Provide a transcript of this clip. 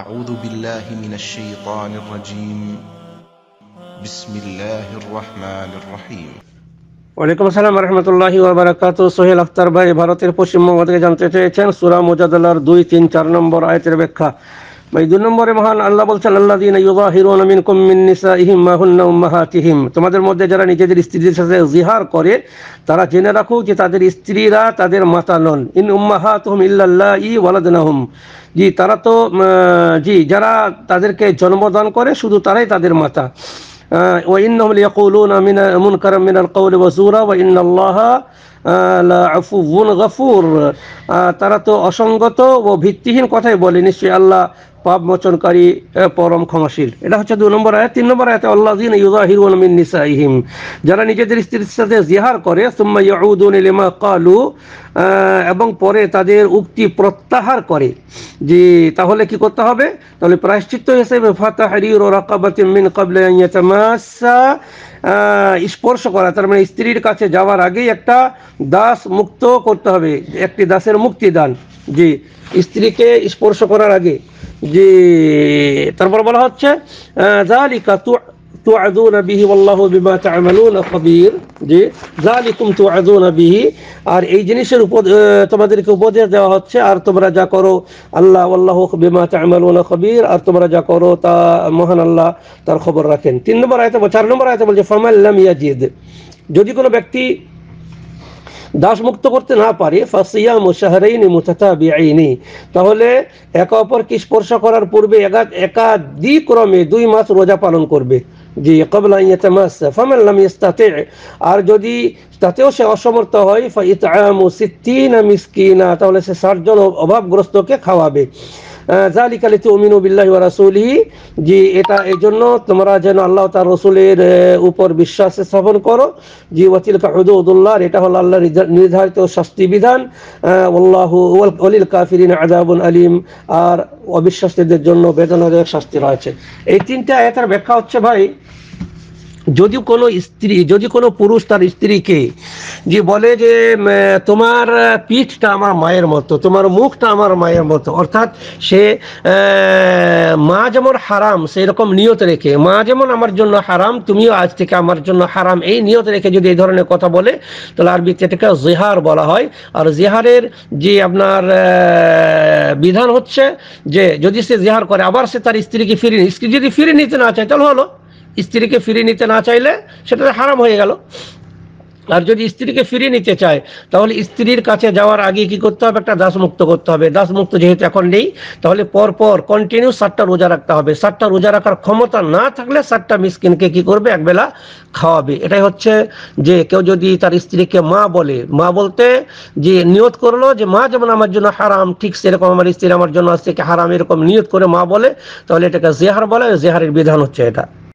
أعوذ بالله من الشيطان الرجيم بسم الله الرحمن الرحيم ওয়ালাইকুম আসসালাম রহমতুল্লাহ ওবরাকাত সোহেল আখতার ভাই ভারতের পশ্চিমবঙ্গ থেকে জানতে চেয়েছেন সুরা মুজাদালার দুই তিন চার নম্বর আয়তের ব্যাখ্যা ভাই দুই নম্বরে মহান আল্লাহ বলছেন আল্লাহ দিন তোমাদের মধ্যে যারা নিজেদের স্ত্রীদের সাথে জিহার করে তারা জেনে রাখো যে তাদের স্ত্রীরা তাদের মাতা ইন ওয়ালাদনাহুম জি তারা তো জি যারা তাদেরকে জন্মদান করে শুধু তারাই তাদের মাতা وإنهم ليقولون من منكرا من القول وزورا وإن الله গফুর তারা তো অসঙ্গত ও ভিত্তিহীন কথাই বলে নিশ্চয়ই আল্লাহ পাপ মোচনকারী পরম ক্ষমাশীল এটা হচ্ছে দু নম্বর আয়াত তিন নম্বর আয়াতে আল্লাহ দিন ইউজাহির মিন নিসাইহিম যারা নিজেদের স্ত্রীর সাথে জিহার করে সুম্মা ইয়াউদুন লিমা কালু এবং পরে তাদের উক্তি প্রত্যাহার করে যে তাহলে কি করতে হবে তাহলে প্রায়শ্চিত্ত হিসেবে ফাতাহারির ও রাকাবাতি মিন কাবলা ইয়াতামাসা স্পর্শ করা তার মানে স্ত্রীর কাছে যাওয়ার আগেই একটা দাস মুক্ত করতে হবে একটি দাসের মুক্তি দান জি স্ত্রীকে স্পর্শ করার আগে যে তারপর বলা হচ্ছে জালিকা তুআদুন বিহি ওয়াল্লাহু বিমা তা'মালুন খবীর যে জালিকুম তুআদুন বিহি আর এই জিনিসের উপর তোমাদেরকে উপদেশ দেওয়া হচ্ছে আর তোমরা যা করো আল্লাহ আল্লাহ বিমা তা'মালুন খবীর আর তোমরা যা করো তা মহান আল্লাহ তার খবর রাখেন তিন নম্বর আয়াতে চার নম্বর আয়াতে বলছে ফামাল লাম ইয়াজিদ যদি কোনো ব্যক্তি দাসমুক্ত করতে না পারি ফাসিয়াম শাহরাইনি মুতাতাবিআইনি তাহলে একে অপরকে স্পর্শ করার পূর্বে একা একাদিক্রমে দুই মাস রোজা পালন করবে জি কবলা ইয়াতামাসসা ফামান লাম ইস্তাতি আর যদি তাতেও সে অসমর্থ হয় ফা ইতআমু 60 মিসকিনা তাহলে সে 60 জন অভাবগ্রস্তকে খাওয়াবে জালিকালি তুমিনু বিল্লাহি ওয়া রাসূলিহি যে এটা এই জন্য তোমরা যেন আল্লাহ তার রসুলের উপর বিশ্বাস স্থাপন করো যে ওয়াতিলকা হুদুদুল্লাহ এটা হলো আল্লাহ নির্ধারিত শাস্তি বিধান আল্লাহ ওয়ালিল কাফিরিন আযাবুন আলিম আর অবিশ্বাসীদের জন্য বেদনাদায়ক শাস্তি রয়েছে এই তিনটা এটার ব্যাখ্যা হচ্ছে ভাই যদি কোনো স্ত্রী যদি কোনো পুরুষ তার স্ত্রীকে যে বলে যে তোমার পিঠটা আমার মায়ের মতো তোমার মুখটা আমার মায়ের মতো অর্থাৎ সে মা যেমন হারাম সেই রকম নিয়ত রেখে মা যেমন আমার জন্য হারাম তুমিও আজ থেকে আমার জন্য হারাম এই নিয়ত রেখে যদি এই ধরনের কথা বলে তাহলে আরবিতে এটাকে জেহার বলা হয় আর জেহারের যে আপনার বিধান হচ্ছে যে যদি সে জেহার করে আবার সে তার স্ত্রীকে ফিরে স্ত্রী যদি ফিরে নিতে না চায় তাহলে হলো স্ত্রীকে ফিরিয়ে নিতে না চাইলে সেটা হারাম হয়ে গেল আর যদি স্ত্রীকে ফিরিয়ে নিতে চায় তাহলে স্ত্রীর কাছে যাওয়ার আগে কি করতে হবে একটা দাসমুক্ত করতে হবে দাসমুক্ত যেহেতু এখন নেই তাহলে পরপর কন্টিনিউ সাতটা রোজা রাখতে হবে সাতটা রোজা রাখার ক্ষমতা না থাকলে সাতটা মিসকিনকে কি করবে একবেলা খাওয়াবে এটাই হচ্ছে যে কেউ যদি তার স্ত্রীকে মা বলে মা বলতে যে নিয়ত করলো যে মা যেমন আমার জন্য হারাম ঠিক সেরকম আমার স্ত্রী আমার জন্য আজ থেকে হারাম এরকম নিয়ত করে মা বলে তাহলে এটাকে জেহার বলে জেহারের বিধান হচ্ছে এটা